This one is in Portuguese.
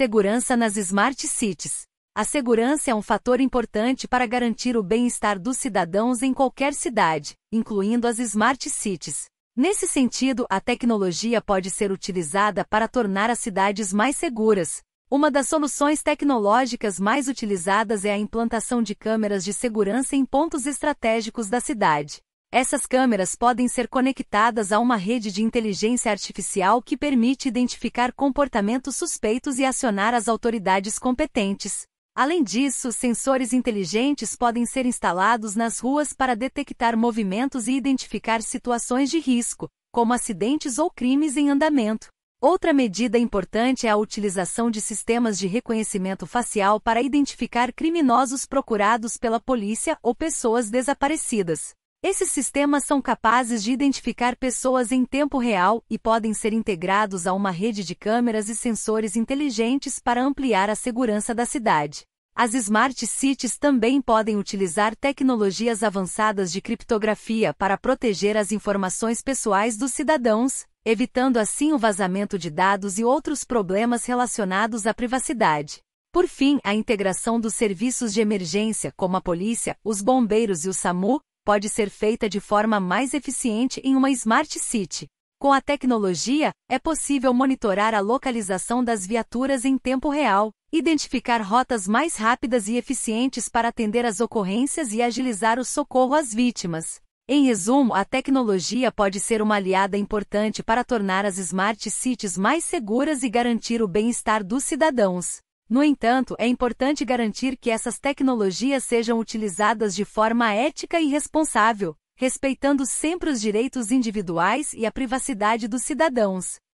Segurança nas Smart Cities. A segurança é um fator importante para garantir o bem-estar dos cidadãos em qualquer cidade, incluindo as Smart Cities. Nesse sentido, a tecnologia pode ser utilizada para tornar as cidades mais seguras. Uma das soluções tecnológicas mais utilizadas é a implantação de câmeras de segurança em pontos estratégicos da cidade. Essas câmeras podem ser conectadas a uma rede de inteligência artificial que permite identificar comportamentos suspeitos e acionar as autoridades competentes. Além disso, sensores inteligentes podem ser instalados nas ruas para detectar movimentos e identificar situações de risco, como acidentes ou crimes em andamento. Outra medida importante é a utilização de sistemas de reconhecimento facial para identificar criminosos procurados pela polícia ou pessoas desaparecidas. Esses sistemas são capazes de identificar pessoas em tempo real e podem ser integrados a uma rede de câmeras e sensores inteligentes para ampliar a segurança da cidade. As smart cities também podem utilizar tecnologias avançadas de criptografia para proteger as informações pessoais dos cidadãos, evitando assim o vazamento de dados e outros problemas relacionados à privacidade. Por fim, a integração dos serviços de emergência, como a polícia, os bombeiros e o SAMU, pode ser feita de forma mais eficiente em uma Smart City. Com a tecnologia, é possível monitorar a localização das viaturas em tempo real, identificar rotas mais rápidas e eficientes para atender às ocorrências e agilizar o socorro às vítimas. Em resumo, a tecnologia pode ser uma aliada importante para tornar as Smart Cities mais seguras e garantir o bem-estar dos cidadãos. No entanto, é importante garantir que essas tecnologias sejam utilizadas de forma ética e responsável, respeitando sempre os direitos individuais e a privacidade dos cidadãos.